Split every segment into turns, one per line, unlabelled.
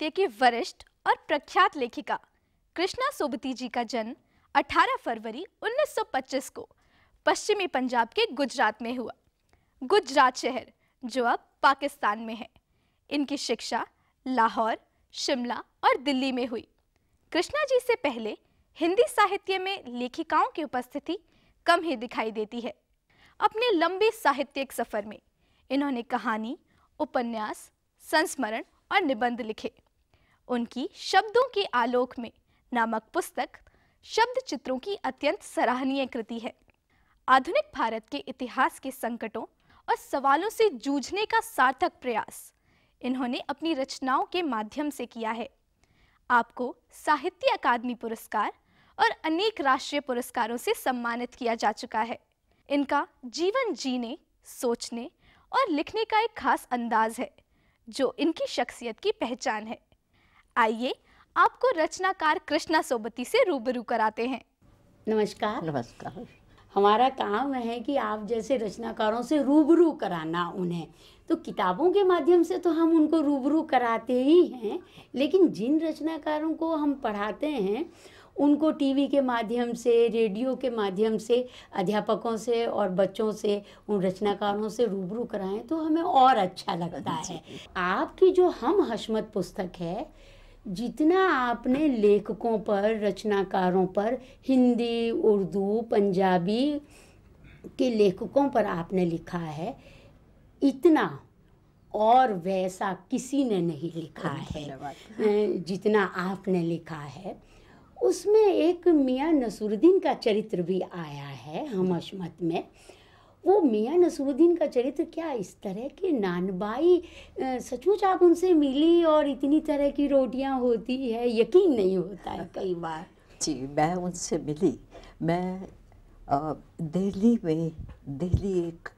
साहित्य की वरिष्ठ और प्रख्यात लेखिका कृष्णा सोबती जी का जन्म 18 फरवरी 1925 को पश्चिमी पंजाब के गुजरात में हुआ गुजरात शहर जो अब पाकिस्तान में है इनकी शिक्षा लाहौर शिमला और दिल्ली में हुई कृष्णा जी से पहले हिंदी साहित्य में लेखिकाओं की उपस्थिति कम ही दिखाई देती है अपने लंबे साहित्यिक सफर में इन्होंने कहानी उपन्यास संस्मरण और निबंध लिखे उनकी शब्दों के आलोक में नामक पुस्तक शब्द चित्रों की अत्यंत सराहनीय कृति है आधुनिक भारत के इतिहास के संकटों और सवालों से जूझने का सार्थक प्रयास इन्होंने अपनी रचनाओं के माध्यम से किया है आपको साहित्य अकादमी पुरस्कार और अनेक राष्ट्रीय पुरस्कारों से सम्मानित किया जा चुका है इनका जीवन जीने सोचने और लिखने का एक खास अंदाज है जो इनकी शख्सियत की पहचान है आइए आपको रचनाकार कृष्णा सोबती से रूबरू कराते हैं नमस्कार नमस्कार
हमारा काम है कि आप जैसे रचनाकारों से रूबरू कराना उन्हें तो किताबों के माध्यम से तो हम उनको रूबरू कराते ही हैं लेकिन जिन रचनाकारों को हम पढ़ाते हैं उनको टीवी के माध्यम से रेडियो के माध्यम से अध्यापकों से और बच्चों से उन रचनाकारों से रूबरू कराएं तो हमें और अच्छा लगता है आपकी जो हम हशमत पुस्तक है जितना आपने लेखकों पर रचनाकारों पर हिंदी उर्दू पंजाबी के लेखकों पर आपने लिखा है इतना और वैसा किसी ने नहीं लिखा है जितना आपने लिखा है उसमें एक मियाँ नसरुद्दीन का चरित्र भी आया है हम अशमत में वो मियाँ नसरुद्दीन का चरित्र क्या इस तरह के नानबाई सचमुच आप उनसे मिली और इतनी तरह की रोटियां होती है यकीन नहीं होता है कई बार
जी मैं उनसे मिली मैं दिल्ली में दिल्ली एक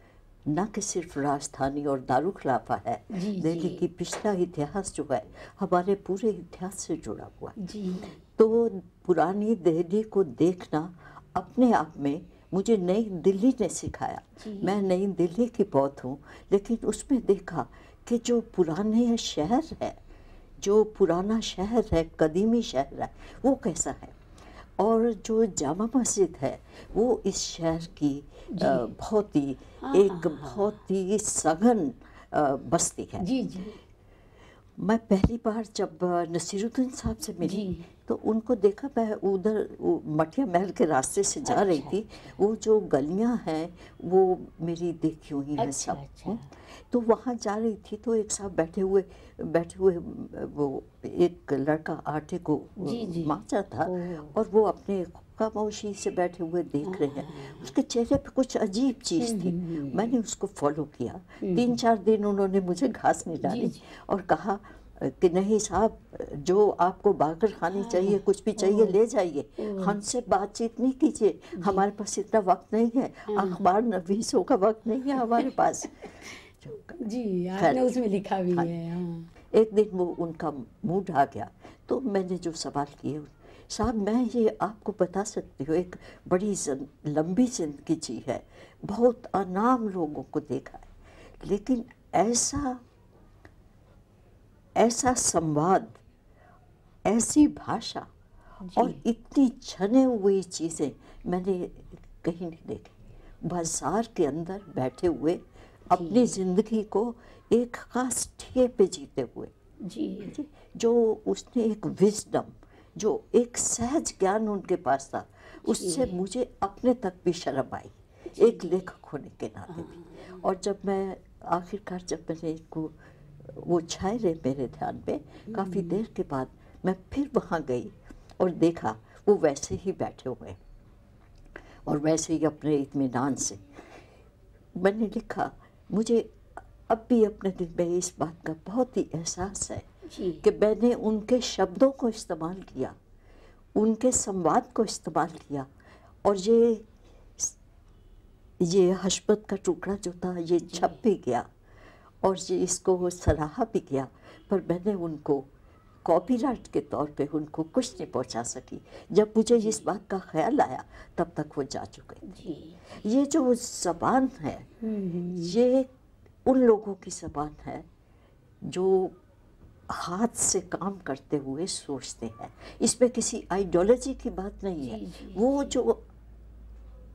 न कि सिर्फ राजधानी और दारुखलाफा है दिल्ली की पिछला इतिहास जो है हमारे पूरे इतिहास से जुड़ा हुआ है तो पुरानी दिल्ली को देखना अपने आप में मुझे नई दिल्ली ने सिखाया मैं नई दिल्ली की बहुत हूँ लेकिन उसमें देखा कि जो पुराने शहर है जो पुराना शहर है कदीमी शहर है वो कैसा है और जो जामा मस्जिद है वो इस शहर की बहुत ही हाँ, हाँ, एक हाँ। बहुत ही सघन बस्ती है जी जी मैं पहली बार जब नसीरुद्दीन साहब से मिली तो उनको देखा मैं उधर मठिया महल के रास्ते से जा अच्छा। रही थी अच्छा, अच्छा। वो जो गलियां हैं वो मेरी देखी हुई हैं अच्छा, सब अच्छा। तो वहाँ जा रही थी तो एक साथ बैठे हुए बैठे हुए वो एक लड़का आटे को माचा था और वो अपने खामोशी से बैठे हुए देख रहे हैं उसके चेहरे पे कुछ अजीब चीज़ हम्म, थी हम्म, हम्म। मैंने उसको फॉलो किया तीन चार दिन उन्होंने मुझे घास में डाली और कहा कि नहीं साहब जो आपको बाकर खानी हाँ। चाहिए कुछ भी चाहिए हाँ। ले जाइए हाँ। हमसे बातचीत नहीं कीजिए हमारे पास इतना वक्त नहीं है अखबार नवीसों का वक्त नहीं है हमारे पास जी आपने उसमें लिखा भी है एक दिन वो उनका मूड आ गया तो मैंने जो सवाल किए साहब मैं ये आपको बता सकती हूँ एक बड़ी जन, लंबी जिंदगी जी है बहुत अनाम लोगों को देखा है लेकिन ऐसा ऐसा संवाद ऐसी भाषा और इतनी छने हुई चीज़ें मैंने कहीं नहीं देखी बाजार के अंदर बैठे हुए अपनी ज़िंदगी को एक खास ठे पे जीते हुए जी, जी जो उसने एक विजडम जो एक सहज ज्ञान उनके पास था उससे मुझे अपने तक भी शर्म आई एक लेखक होने के नाते भी हाँ। और जब मैं आखिरकार जब मैंने इनको वो छाए रहे मेरे ध्यान में काफ़ी हम्म। देर के बाद मैं फिर वहाँ गई और देखा वो वैसे ही बैठे हुए और वैसे ही अपने इतमान से मैंने लिखा मुझे अब भी अपने दिल में इस बात का बहुत ही एहसास है कि मैंने उनके शब्दों को इस्तेमाल किया उनके संवाद को इस्तेमाल किया और ये ये हशमत का टुकड़ा जो था ये छप भी गया और ये इसको सराहा भी गया पर मैंने उनको कॉपीराइट के तौर पे उनको कुछ नहीं पहुंचा सकी जब मुझे इस बात का ख्याल आया तब तक वो जा चुके थे ये जो जबान है हम्म, हम्म, हम्म। ये उन लोगों की जबान है जो हाथ से काम करते हुए सोचते हैं इसमें किसी आइडियोलॉजी की बात नहीं है वो जो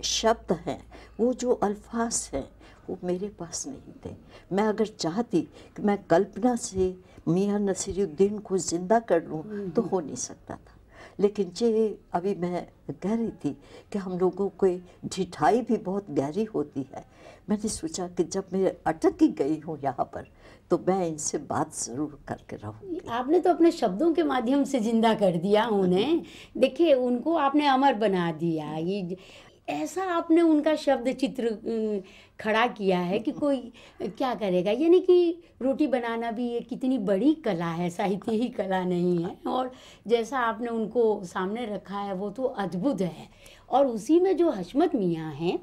शब्द हैं वो जो अल्फाज हैं वो मेरे पास नहीं थे मैं अगर चाहती कि मैं कल्पना से मियाँ नसीरुद्दीन को ज़िंदा कर लूँ हम्म। तो हो नहीं सकता था लेकिन ये अभी मैं कह रही थी कि हम लोगों को ढिठाई भी बहुत गहरी होती है मैंने सोचा कि जब मैं अटक ही गई हूँ यहाँ पर तो मैं इनसे बात ज़रूर करके रहूँगी
आपने तो अपने शब्दों के माध्यम से ज़िंदा कर दिया उन्हें देखिए उनको आपने अमर बना दिया ये ऐसा आपने उनका शब्द चित्र खड़ा किया है कि कोई क्या करेगा यानी कि रोटी बनाना भी ये कितनी बड़ी कला है साहित्य ही कला नहीं है और जैसा आपने उनको सामने रखा है वो तो अद्भुत है और उसी में जो हशमत मियाँ हैं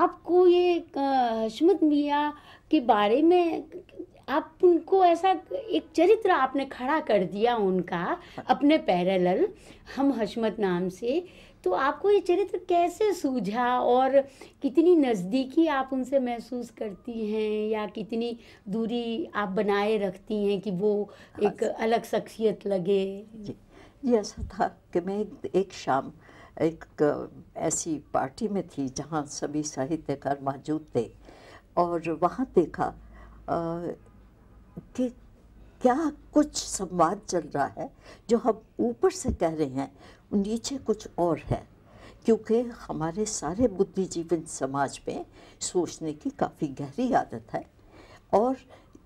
आपको ये हशमत मियाँ के बारे में आप उनको ऐसा एक चरित्र आपने खड़ा कर दिया उनका अपने पैरेलल हम हशमत नाम से तो आपको ये चरित्र कैसे सूझा और कितनी नज़दीकी आप उनसे महसूस करती हैं या कितनी दूरी आप बनाए रखती हैं कि वो एक अच्छा। अलग शख्सियत लगे
जी ये ऐसा था कि मैं एक शाम एक ऐसी पार्टी में थी जहाँ सभी साहित्यकार मौजूद थे और वहाँ देखा कि क्या कुछ संवाद चल रहा है जो हम ऊपर से कह रहे हैं नीचे कुछ और है क्योंकि हमारे सारे बुद्धिजीवी समाज में सोचने की काफ़ी गहरी आदत है और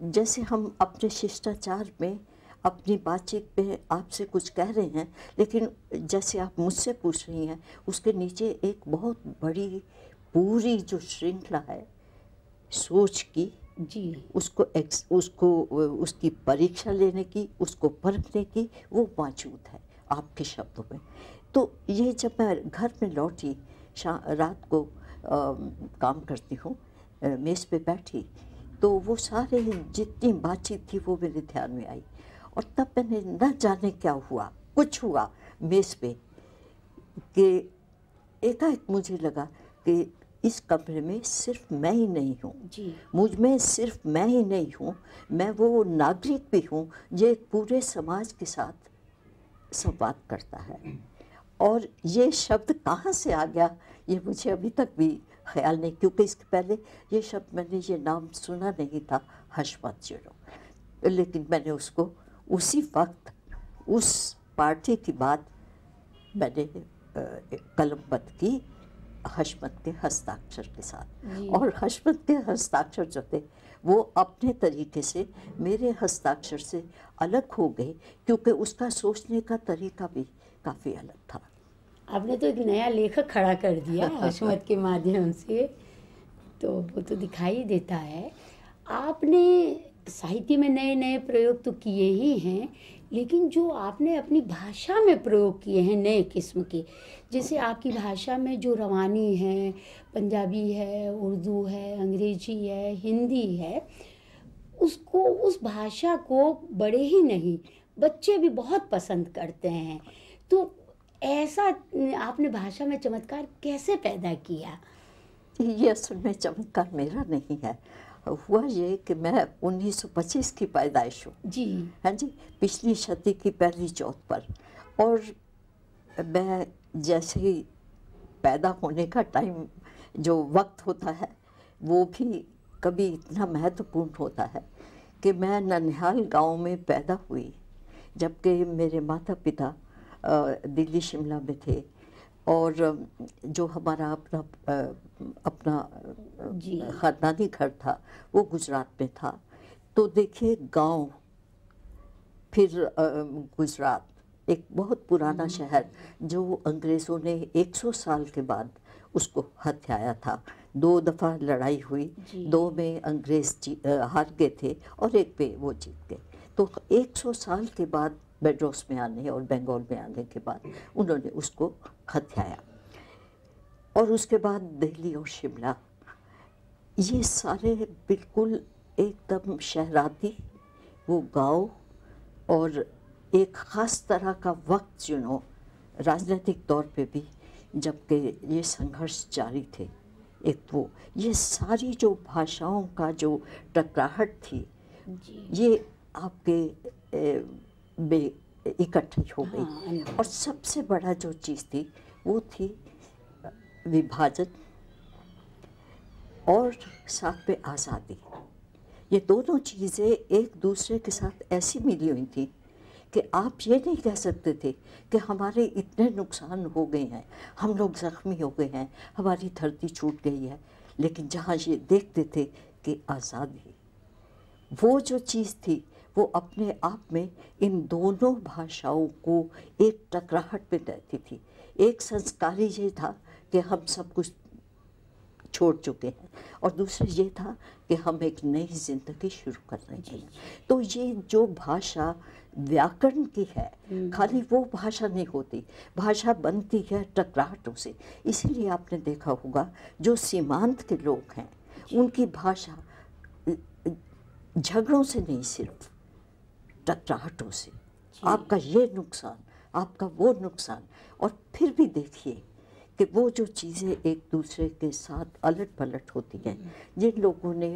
जैसे हम अपने शिष्टाचार में अपनी बातचीत में आपसे कुछ कह रहे हैं लेकिन जैसे आप मुझसे पूछ रही हैं उसके नीचे एक बहुत बड़ी पूरी जो श्रृंखला है सोच की जी उसको एक्स उसको उसकी परीक्षा लेने की उसको परखने की वो मौजूद है आपके शब्दों में तो ये जब मैं घर में लौटी रात को आ, काम करती हूँ मेज़ पे बैठी तो वो सारे जितनी बातचीत थी वो मेरे ध्यान में आई और तब मैंने न जाने क्या हुआ कुछ हुआ मेज़ पे कि एकाएक मुझे लगा कि इस कमरे में सिर्फ मैं ही नहीं हूँ मुझ में सिर्फ मैं ही नहीं हूँ मैं वो नागरिक भी हूँ जो पूरे समाज के साथ संवाद करता है और ये शब्द कहाँ से आ गया ये मुझे अभी तक भी ख्याल नहीं क्योंकि इसके पहले ये शब्द मैंने ये नाम सुना नहीं था हशमत जुड़ो लेकिन मैंने उसको उसी वक्त उस पार्टी की बात मैंने कलमबंद की हशमत्य हस्ताक्षर के साथ और हशमत्य हस्ताक्षर जो थे वो अपने तरीके से मेरे हस्ताक्षर से अलग हो गए क्योंकि उसका सोचने का तरीका भी काफ़ी अलग था आपने तो एक नया लेखक खड़ा कर दिया हशमत के माध्यम
से तो वो तो दिखाई देता है आपने साहित्य में नए नए प्रयोग तो किए ही हैं लेकिन जो आपने अपनी भाषा में प्रयोग किए हैं नए किस्म के जैसे आपकी भाषा में जो रवानी है पंजाबी है उर्दू है अंग्रेजी है हिंदी है उसको उस भाषा को बड़े ही नहीं बच्चे भी बहुत पसंद करते हैं
तो ऐसा आपने भाषा में चमत्कार कैसे पैदा किया ये असल में चमत्कार मेरा नहीं है हुआ ये कि मैं 1925 की पैदाइश हूँ जी हाँ जी पिछली शती की पहली चौथ पर और मैं जैसे ही पैदा होने का टाइम जो वक्त होता है वो भी कभी इतना महत्वपूर्ण होता है कि मैं ननिहाल गांव में पैदा हुई जबकि मेरे माता पिता दिल्ली शिमला में थे और जो हमारा अपना अपना ख़ानदानी घर था वो गुजरात में था तो देखिए गांव फिर गुजरात एक बहुत पुराना हम्म। शहर जो अंग्रेज़ों ने 100 साल के बाद उसको हथियाया था दो दफ़ा लड़ाई हुई दो में अंग्रेज़ हार गए थे और एक पे वो जीत गए तो 100 साल के बाद बेडरोस में आने और बंगाल में आने के बाद उन्होंने उसको हत्याया और उसके बाद दिल्ली और शिमला ये सारे बिल्कुल एकदम शहराती वो गांव और एक ख़ास तरह का वक्त जो नो राजनीतिक तौर पे भी जबकि ये संघर्ष जारी थे एक वो ये सारी जो भाषाओं का जो टकराहट थी ये आपके ए, बे इकट्ठी हो गई हाँ, और सबसे बड़ा जो चीज़ थी वो थी विभाजन और साथ में आज़ादी ये दोनों चीज़ें एक दूसरे के साथ ऐसी मिली हुई थी कि आप ये नहीं कह सकते थे कि हमारे इतने नुकसान हो गए हैं हम लोग ज़ख्मी हो गए हैं हमारी धरती छूट गई है लेकिन जहाँ ये देखते थे कि आज़ादी वो जो चीज़ थी वो अपने आप में इन दोनों भाषाओं को एक टकराहट में रहती थी एक संस्कारी ये था कि हम सब कुछ छोड़ चुके हैं और दूसरा ये था कि हम एक नई ज़िंदगी शुरू कर रहे हैं तो ये जो भाषा व्याकरण की है हम्म। खाली वो भाषा नहीं होती भाषा बनती है टकराहटों से इसीलिए आपने देखा होगा जो सीमांत के लोग हैं उनकी भाषा झगड़ों से नहीं सिर्फ टकराहटों से आपका ये नुकसान आपका वो नुकसान और फिर भी देखिए कि वो जो चीज़ें एक दूसरे के साथ अलट पलट होती हैं हम्म। जिन लोगों ने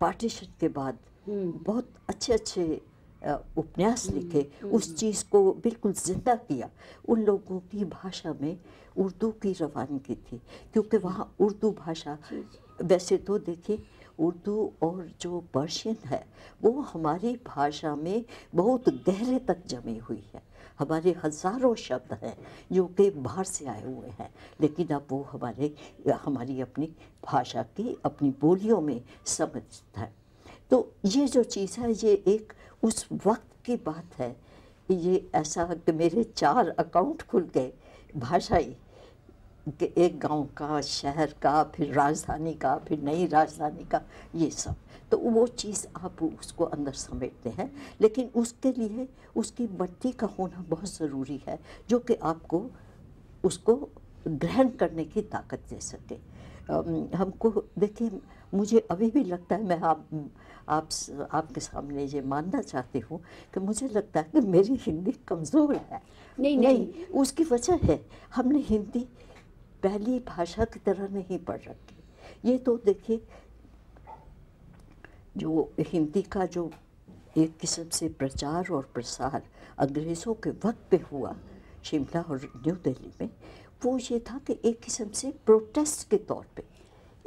पार्टीशन के बाद हम्म। बहुत अच्छे अच्छे उपन्यास हम्म, लिखे उस चीज़ को बिल्कुल ज़िंदा किया उन लोगों की भाषा में उर्दू की रवानगी थी क्योंकि वहाँ उर्दू भाषा वैसे तो देखिए उर्दू और जो पर्शियन है वो हमारी भाषा में बहुत गहरे तक जमी हुई है हमारे हजारों शब्द हैं जो कि बाहर से आए हुए हैं लेकिन अब वो हमारे हमारी अपनी भाषा की अपनी बोलियों में समझता है तो ये जो चीज़ है ये एक उस वक्त की बात है ये ऐसा कि मेरे चार अकाउंट खुल गए भाषाई एक गांव का शहर का फिर राजधानी का फिर नई राजधानी का ये सब तो वो चीज़ आप उसको अंदर समेटते हैं लेकिन उसके लिए उसकी मट्टी का होना बहुत ज़रूरी है जो कि आपको उसको ग्रहण करने की ताकत दे सके हमको देखिए मुझे अभी भी लगता है मैं आप आप आपके सामने ये मानना चाहती हूँ कि मुझे लगता है कि मेरी हिंदी कमज़ोर है नहीं नहीं, नहीं उसकी वजह है हमने हिंदी पहली भाषा की तरह नहीं पढ़ रखी ये तो देखिए जो हिंदी का जो एक किस्म से प्रचार और प्रसार अंग्रेज़ों के वक्त पे हुआ शिमला और न्यू दिल्ली में वो ये था कि एक किस्म से प्रोटेस्ट के तौर पे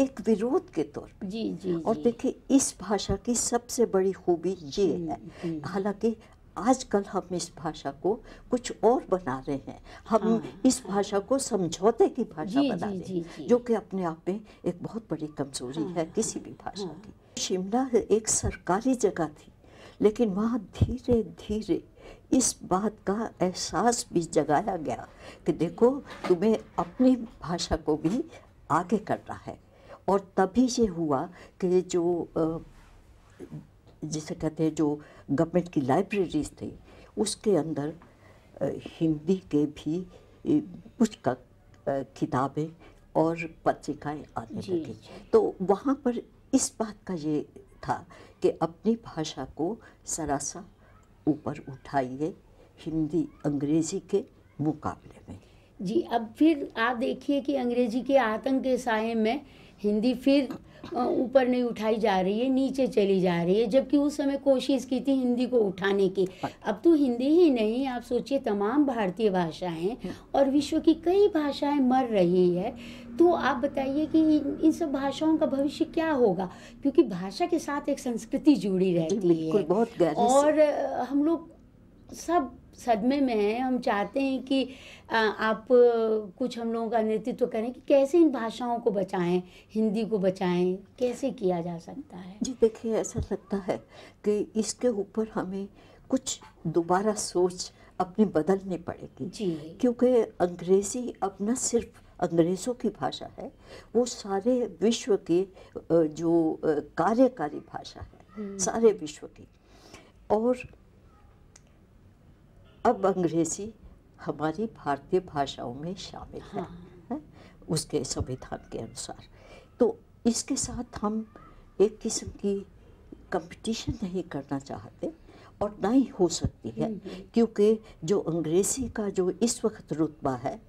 एक विरोध के तौर पे जी जी और देखिए इस भाषा की सबसे बड़ी खूबी ये है हालांकि आजकल हम इस भाषा को कुछ और बना रहे हैं हम हाँ, इस भाषा को समझौते की भाषा बना रहे हैं जो कि अपने आप में एक बहुत बड़ी कमजोरी हाँ, है किसी भी भाषा हाँ, की शिमला एक सरकारी जगह थी लेकिन वहाँ धीरे धीरे इस बात का एहसास भी जगाया गया कि देखो तुम्हें अपनी भाषा को भी आगे करना है और तभी ये हुआ कि जो जिसे कहते हैं जो गवर्नमेंट की लाइब्रेरीज थी उसके अंदर हिंदी के भी पुस्तक किताबें और पत्रिकाएँ आने लगी तो वहाँ पर इस बात का ये था कि अपनी भाषा को सरासा ऊपर उठाइए हिंदी अंग्रेजी के मुकाबले में
जी अब फिर आप देखिए कि अंग्रेजी के आतंक के साय में हिंदी फिर ऊपर नहीं उठाई जा रही है नीचे चली जा रही है जबकि उस समय कोशिश की थी हिंदी को उठाने की हाँ। अब तो हिंदी ही नहीं आप सोचिए तमाम भारतीय भाषाएं हाँ। और विश्व की कई भाषाएं मर रही है तो आप बताइए कि इन सब भाषाओं का भविष्य क्या होगा क्योंकि भाषा के साथ एक संस्कृति जुड़ी रहती है
बहुत और
हम लोग सब सदमे में हैं हम चाहते हैं कि आप कुछ हम लोगों का नेतृत्व तो करें कि कैसे इन भाषाओं को बचाएं हिंदी को बचाएं कैसे किया जा सकता है
जी देखिए ऐसा लगता है कि इसके ऊपर हमें कुछ दोबारा सोच अपनी बदलनी पड़ेगी जी क्योंकि अंग्रेज़ी अपना सिर्फ अंग्रेज़ों की भाषा है वो सारे विश्व के जो कार्यकारी भाषा है हम्म। सारे विश्व की और अब अंग्रेज़ी हमारी भारतीय भाषाओं में शामिल है, हाँ। है उसके संविधान के अनुसार तो इसके साथ हम एक किस्म की कंपटीशन नहीं करना चाहते और ना ही हो सकती है हम्म, हम्म। क्योंकि जो अंग्रेज़ी का जो इस वक्त रुतबा है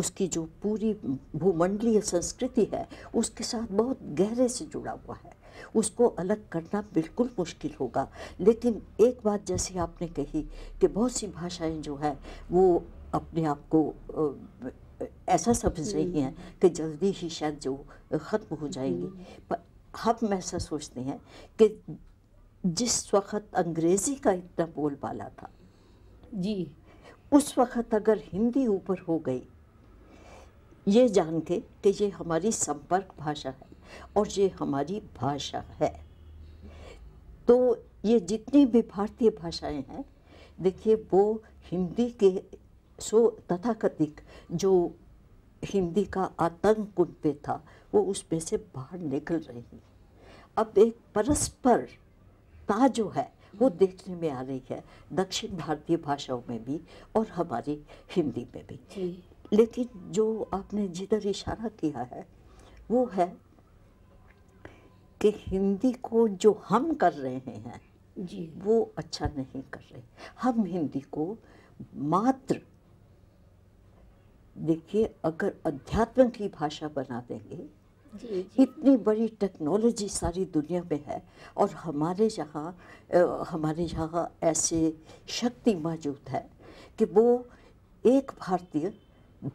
उसकी जो पूरी भूमंडलीय संस्कृति है उसके साथ बहुत गहरे से जुड़ा हुआ है उसको अलग करना बिल्कुल मुश्किल होगा लेकिन एक बात जैसे आपने कही कि बहुत सी भाषाएं जो है वो अपने आप को ऐसा समझ रही हैं कि जल्दी ही शायद जो ख़त्म हो जाएगी पर हम ऐसा सोचते हैं कि जिस वक्त अंग्रेज़ी का इतना बोलबाला था जी उस वक्त अगर हिंदी ऊपर हो गई ये जान के कि ये हमारी संपर्क भाषा है और ये हमारी भाषा है तो ये जितनी भी भारतीय भाषाएं हैं देखिए वो हिंदी के सो तथाकथित जो हिंदी का आतंक उन पे था वो उसमें से बाहर निकल रही है अब एक परस्पर ता जो है वो देखने में आ रही है दक्षिण भारतीय भाषाओं में भी और हमारी हिंदी में भी लेकिन जो आपने जिधर इशारा किया है वो है कि हिंदी को जो हम कर रहे हैं जी वो अच्छा नहीं कर रहे हम हिंदी को मात्र देखिए अगर अध्यात्म की भाषा बना देंगे जी, इतनी बड़ी टेक्नोलॉजी सारी दुनिया में है और हमारे यहाँ हमारे यहाँ ऐसे शक्ति मौजूद है कि वो एक भारतीय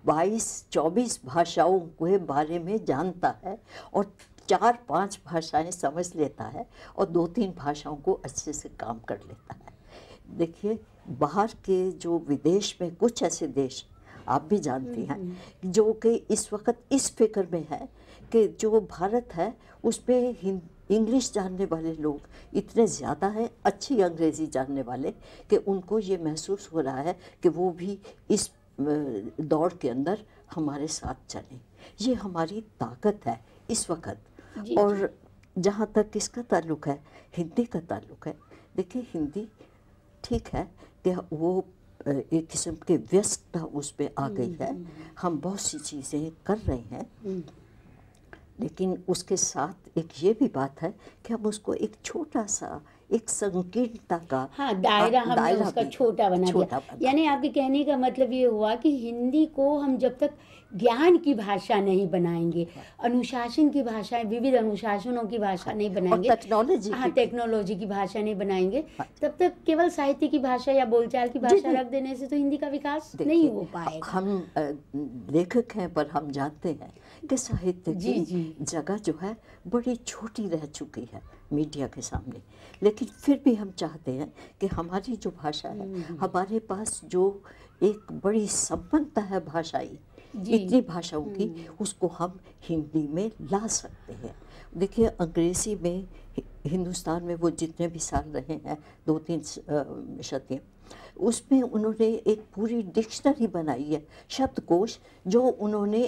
22 24 भाषाओं के बारे में जानता है और चार पांच भाषाएं समझ लेता है और दो तीन भाषाओं को अच्छे से काम कर लेता है देखिए बाहर के जो विदेश में कुछ ऐसे देश आप भी जानती हैं हम्म, हम्म। जो कि इस वक्त इस फिक्र में है कि जो भारत है उसमें पर इंग्लिश जानने वाले लोग इतने ज़्यादा हैं अच्छी अंग्रेज़ी जानने वाले कि उनको ये महसूस हो रहा है कि वो भी इस दौड़ के अंदर हमारे साथ चलें ये हमारी ताकत है इस वक्त और जहाँ तक किसका ताल्लुक है हिंदी का ताल्लुक है देखिए हिंदी ठीक है कि वो एक किस्म के व्यस्तता उस पर आ गई हम्म, है हम्म, हम्म। हम बहुत सी चीज़ें कर रहे हैं लेकिन उसके साथ एक ये भी बात है कि हम उसको एक छोटा सा एक संकीर्णता का हाँ दायरा हमने दायरा उसका छोटा बना छोटा दिया
यानी आपके कहने का मतलब ये हुआ कि हिंदी को हम जब तक ज्ञान की भाषा नहीं बनाएंगे हाँ। अनुशासन की भाषाएं विविध अनुशासनों की भाषा हाँ, नहीं बनाएंगे टेक्नोलॉजी हाँ टेक्नोलॉजी की भाषा नहीं बनाएंगे हाँ। तब तक केवल साहित्य की भाषा या बोलचाल की भाषा रख
देने से तो हिंदी का विकास नहीं हो पाएगा हम लेखक हैं पर हम जानते हैं के साहित्य की जगह जो है बड़ी छोटी रह चुकी है मीडिया के सामने लेकिन फिर भी हम चाहते हैं कि हमारी जो भाषा है हम्म, हम्म। हमारे पास जो एक बड़ी संपन्नता है भाषाई
इतनी भाषाओं की हम्म।
उसको हम हिंदी में ला सकते हैं देखिए अंग्रेज़ी में हिंदुस्तान में वो जितने भी साल रहे हैं दो तीन शतियाँ उसमें उन्होंने एक पूरी डिक्शनरी बनाई है शब्दकोश जो उन्होंने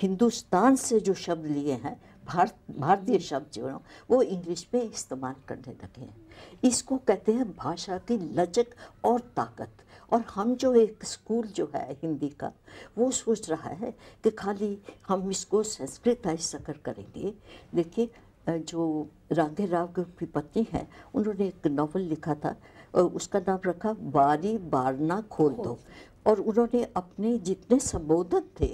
हिंदुस्तान से जो शब्द लिए हैं भारत भारतीय शब्द जो है वो इंग्लिश में इस्तेमाल करने लगे हैं इसको कहते हैं भाषा की लचक और ताकत और हम जो एक स्कूल जो है हिंदी का वो सोच रहा है कि खाली हम इसको संस्कृताइज कर करेंगे देखिए जो राधे राव की पत्नी है उन्होंने एक नावल लिखा था उसका नाम रखा बारी बारना खोल दो और उन्होंने अपने जितने संबोधन थे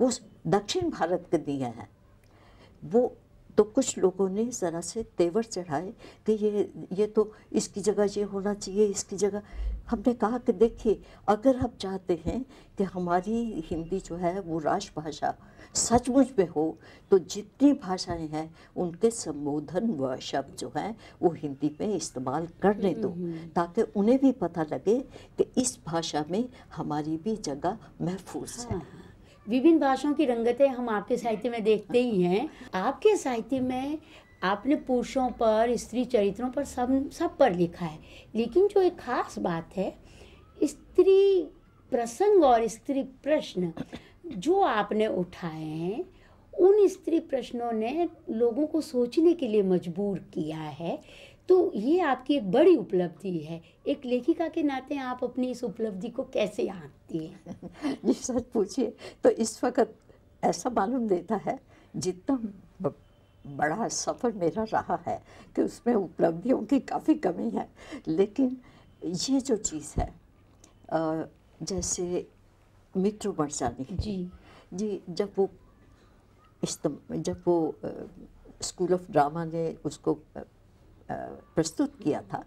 वो दक्षिण भारत के दिए हैं वो तो कुछ लोगों ने ज़रा से तेवर चढ़ाए कि ये ये तो इसकी जगह ये होना चाहिए इसकी जगह हमने कहा कि देखिए अगर हम चाहते हैं कि हमारी हिंदी जो है वो राष्ट्रभाषा सचमुच में हो तो जितनी भाषाएं हैं उनके संबोधन व शब्द जो हैं वो हिंदी में इस्तेमाल करने दो हम्म, हम्म। ताकि उन्हें भी पता लगे कि इस भाषा में हमारी भी जगह महफूज है हाँ, हाँ।
विभिन्न भाषाओं की रंगतें हम आपके साहित्य में देखते ही हैं आपके साहित्य में आपने पुरुषों पर स्त्री चरित्रों पर सब सब पर लिखा है लेकिन जो एक खास बात है स्त्री प्रसंग और स्त्री प्रश्न जो आपने उठाए हैं उन स्त्री प्रश्नों ने लोगों को सोचने के लिए मजबूर किया है तो ये आपकी एक बड़ी उपलब्धि है एक लेखिका के नाते आप अपनी इस उपलब्धि को कैसे आंकती
हैं जी सच पूछिए तो इस वक्त ऐसा मालूम देता है जितना बड़ा सफ़र मेरा रहा है कि उसमें उपलब्धियों की काफ़ी कमी है लेकिन ये जो चीज़ है जैसे मित्र मरसानी जी जी जब वो इस जब वो स्कूल ऑफ ड्रामा ने उसको प्रस्तुत किया था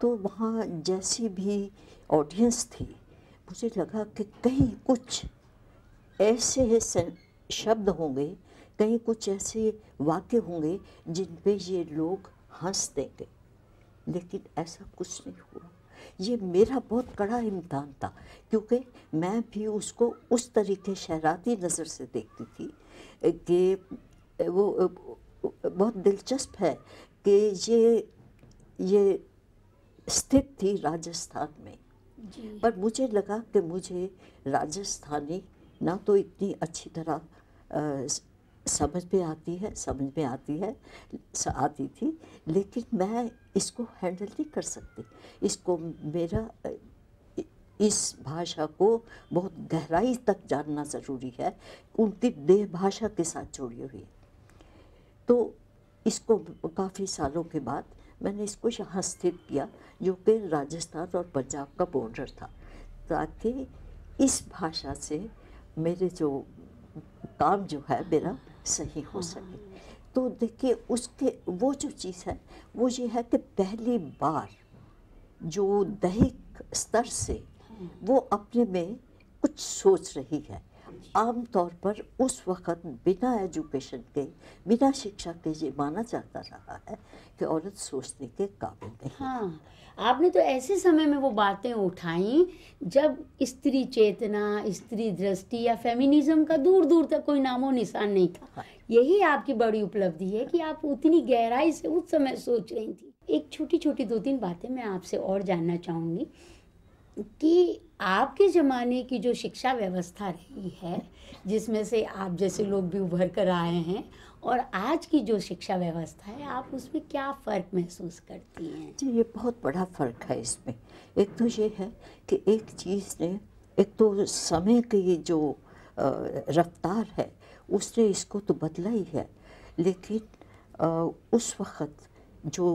तो वहाँ जैसी भी ऑडियंस थी मुझे लगा कि कहीं कुछ ऐसे शब्द होंगे कहीं कुछ ऐसे वाक्य होंगे जिन पे ये लोग हंस देंगे लेकिन ऐसा कुछ नहीं हुआ ये मेरा बहुत कड़ा इम्तहान था क्योंकि मैं भी उसको उस तरीके शहराती नज़र से देखती थी कि वो बहुत दिलचस्प है कि ये ये स्थित थी राजस्थान में जी। पर मुझे लगा कि मुझे राजस्थानी ना तो इतनी अच्छी तरह आ, समझ में आती है समझ में आती है आती थी लेकिन मैं इसको हैंडल नहीं कर सकती इसको मेरा इस भाषा को बहुत गहराई तक जानना ज़रूरी है उनकी देह भाषा के साथ जुड़ी हुई तो इसको काफ़ी सालों के बाद मैंने इसको यहाँ स्थित किया जो कि राजस्थान और पंजाब का बॉर्डर था ताकि इस भाषा से मेरे जो काम जो है मेरा सही हो हाँ। सके तो देखिए उसके वो जो चीज़ है वो ये है कि पहली बार जो दैहिक स्तर से हाँ। वो अपने में कुछ सोच रही है आम तौर पर उस वक़्त बिना एजुकेशन के बिना शिक्षा के ये माना जाता रहा है कि औरत सोचने के काबिल नहीं
हाँ आपने तो ऐसे समय में वो बातें उठाई जब स्त्री चेतना स्त्री दृष्टि या फेमिनिज्म का दूर दूर तक कोई नामो निशान नहीं था हाँ। यही आपकी बड़ी उपलब्धि है कि आप उतनी गहराई से उस समय सोच रही थी एक छोटी छोटी दो तीन बातें मैं आपसे और जानना चाहूँगी कि आपके ज़माने की जो शिक्षा व्यवस्था रही है जिसमें से आप जैसे लोग भी उभर कर आए हैं और आज की जो शिक्षा व्यवस्था है आप उसमें क्या फ़र्क महसूस करती हैं जी
ये बहुत बड़ा फ़र्क है इसमें एक तो ये है कि एक चीज़ ने एक तो समय की जो रफ्तार है उसने इसको तो बदला ही है लेकिन उस वक़्त जो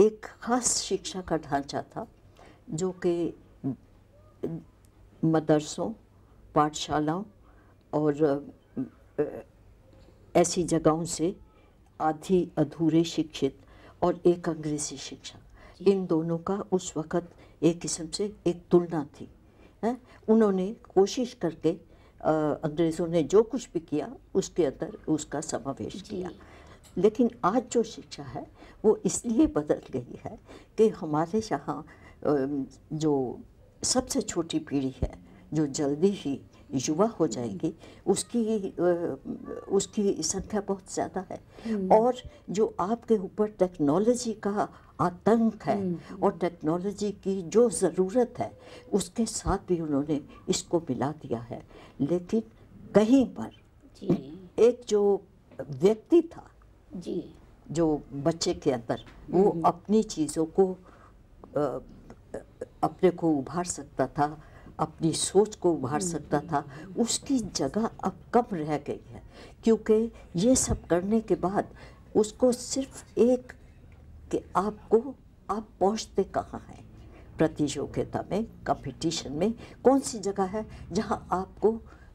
एक ख़ास शिक्षा का ढांचा था जो कि मदरसों पाठशालाओं और ऐसी जगहों से आधी अधूरे शिक्षित और एक अंग्रेज़ी शिक्षा इन दोनों का उस वक़्त एक किस्म से एक तुलना थी है उन्होंने कोशिश करके अंग्रेज़ों ने जो कुछ भी किया उसके अंदर उसका समावेश किया लेकिन आज जो शिक्षा है वो इसलिए बदल गई है कि हमारे यहाँ जो सबसे छोटी पीढ़ी है जो जल्दी ही युवा हो जाएगी उसकी उसकी संख्या बहुत ज़्यादा है हम्म। और जो आपके ऊपर टेक्नोलॉजी का आतंक है हम्म। और टेक्नोलॉजी की जो ज़रूरत है उसके साथ भी उन्होंने इसको मिला दिया है लेकिन कहीं पर एक जो व्यक्ति था जी जो बच्चे के अंदर वो हम्म। अपनी चीज़ों को आ, अपने को उभार सकता था अपनी सोच को उभार हम्म, सकता था हम्म, हम्म। उसकी जगह अब कम रह गई है क्योंकि ये सब करने के बाद उसको सिर्फ एक कि आपको आप पहुँचते कहाँ हैं प्रतियोगिता में कंपटीशन में कौन सी जगह है जहाँ आपको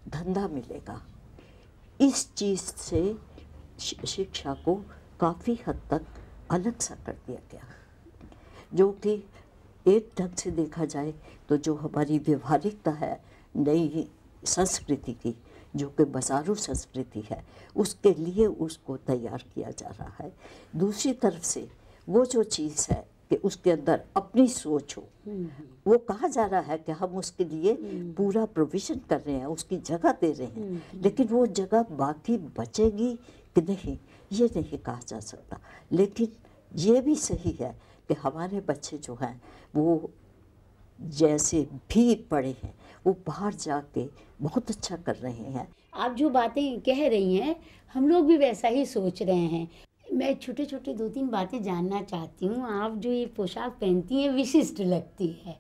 धंधा मिलेगा इस चीज़ से शिक्षा को काफ़ी हद तक अलग सा कर दिया गया जो कि एक ढंग से देखा जाए तो जो हमारी व्यवहारिकता है नई संस्कृति की जो कि बाजारू संस्कृति है उसके लिए उसको तैयार किया जा रहा है दूसरी तरफ से वो जो चीज़ है कि उसके अंदर अपनी सोच हो हम्म। वो कहा जा रहा है कि हम उसके लिए हम्म। पूरा प्रोविजन कर रहे हैं उसकी जगह दे रहे हैं हम्म। लेकिन वो जगह बाकी बचेगी कि नहीं ये नहीं कहा जा सकता लेकिन ये भी सही है कि हमारे बच्चे जो हैं वो जैसे भी पड़े हैं वो बाहर जाके बहुत अच्छा कर रहे हैं
आप जो बातें कह रही हैं हम लोग भी वैसा ही सोच रहे हैं मैं छोटे छोटे दो तीन बातें जानना चाहती हूँ आप जो ये पोशाक पहनती हैं विशिष्ट लगती है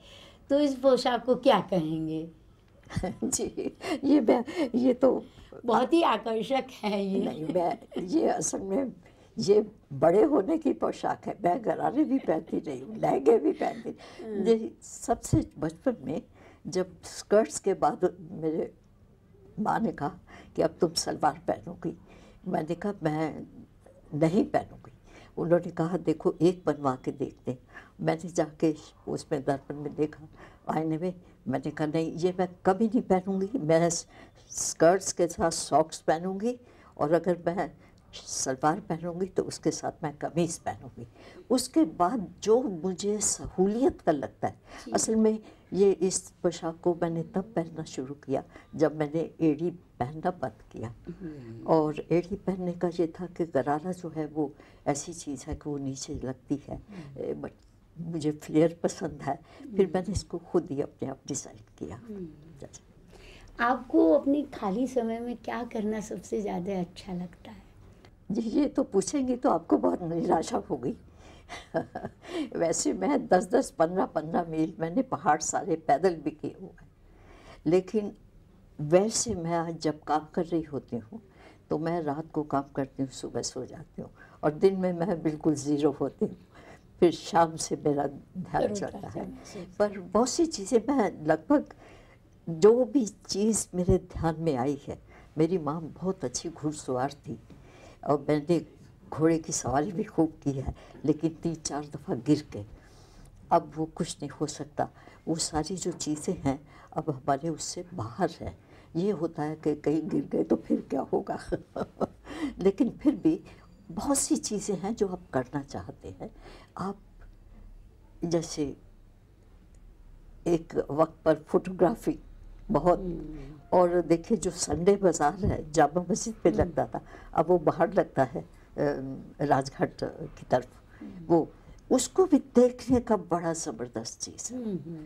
तो इस पोशाक को क्या कहेंगे
जी ये ये तो बहुत ही आकर्षक है ये नहीं मैं ये असल में ये बड़े होने की पोशाक है मैं गरारे भी पहनती नहीं हूँ लहंगे भी पहनती मेरी हाँ। सबसे बचपन में जब स्कर्ट्स के बाद मेरे माँ ने कहा कि अब तुम सलवार पहनोगी मैंने कहा मैं नहीं पहनूंगी उन्होंने कहा देखो एक बनवा के देखते मैंने जाके उसमें दर्पण में देखा आईने में मैंने कहा नहीं ये मैं कभी नहीं पहनूंगी मैं स्कर्ट्स के साथ सॉक्स पहनूंगी और अगर मैं सलवार पहनूंगी तो उसके साथ मैं कमीज़ पहनूंगी उसके बाद जो मुझे सहूलियत का लगता है असल में ये इस पोशाक को मैंने तब पहनना शुरू किया जब मैंने एड़ी पहनना बंद किया हम्म। और एड़ी पहनने का ये था कि गरारा जो है वो ऐसी चीज़ है कि वो नीचे लगती है हम्म। बट मुझे फ्लेयर पसंद है फिर हम्म। मैंने इसको खुद ही अपने आप डिसाइड किया
आपको अपनी खाली समय में क्या करना सबसे ज़्यादा अच्छा लगता है
जी ये तो पूछेंगी तो आपको बहुत निराशा होगी वैसे मैं दस दस पंद्रह पंद्रह मील मैंने पहाड़ सारे पैदल भी किए हुए हैं लेकिन वैसे मैं आज जब काम कर रही होती हूँ तो मैं रात को काम करती हूँ सुबह सो जाती हूँ और दिन में मैं बिल्कुल ज़ीरो होती हूँ फिर शाम से मेरा ध्यान चलता है पर बहुत सी चीज़ें मैं लगभग जो भी चीज़ मेरे ध्यान में आई है मेरी माँ बहुत अच्छी घुड़सवार थी और मैंने घोड़े की सवारी भी खूब की है लेकिन तीन चार दफ़ा गिर के अब वो कुछ नहीं हो सकता वो सारी जो चीज़ें हैं अब हमारे उससे बाहर है ये होता है कि कहीं गिर गए तो फिर क्या होगा लेकिन फिर भी बहुत सी चीज़ें हैं जो आप करना चाहते हैं आप जैसे एक वक्त पर फोटोग्राफी बहुत और देखिए जो संडे बाज़ार है जामा मस्जिद पे लगता था अब वो बाहर लगता है राजघाट की तरफ वो उसको भी देखने का बड़ा ज़बरदस्त चीज़ है हम्म, हम्म।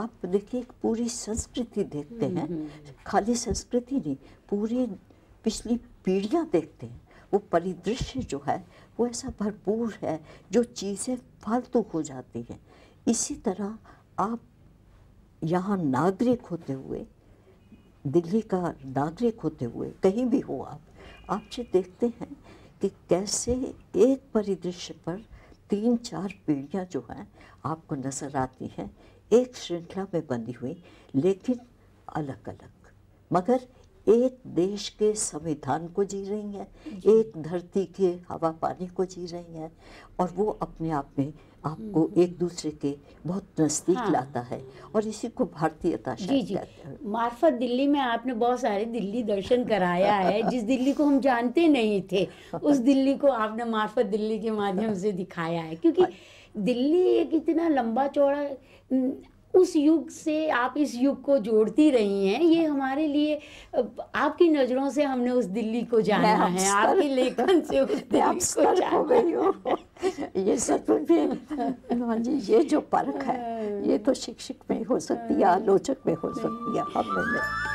आप देखिए पूरी संस्कृति देखते हम्म, हैं खाली संस्कृति नहीं पूरी पिछली पीढ़ियाँ देखते हैं वो परिदृश्य जो है वो ऐसा भरपूर है जो चीज़ें फालतू हो जाती हैं इसी तरह आप यहाँ नागरिक होते हुए दिल्ली का नागरिक होते हुए कहीं भी हो आप आप जो देखते हैं कि कैसे एक परिदृश्य पर तीन चार पीढ़ियाँ जो हैं आपको नज़र आती हैं एक श्रृंखला में बंधी हुई लेकिन अलग अलग मगर एक देश के संविधान को जी रही हैं एक धरती के हवा पानी को जी रही हैं और वो अपने आप में आपको हम्म, एक हम्म। दूसरे के बहुत नज़दीक हाँ। लाता है और इसी को भारतीयता जी जी
मार्फत दिल्ली में आपने बहुत सारे दिल्ली दर्शन कराया है जिस दिल्ली को हम जानते नहीं थे उस दिल्ली को आपने मार्फत दिल्ली के माध्यम से दिखाया है क्योंकि हाँ। दिल्ली एक इतना लंबा चौड़ा हम्म, उस युग से आप इस युग को जोड़ती रही हैं ये हमारे लिए आपकी नज़रों से हमने उस दिल्ली को जाना है आपके लेखन से उस दिल्ली को जाना गई हो ये सब
भी जी ये जो पर्ख है ये तो शिक्षक में हो सकती है हाँ। आलोचक में हो सकती है हाँ। हम में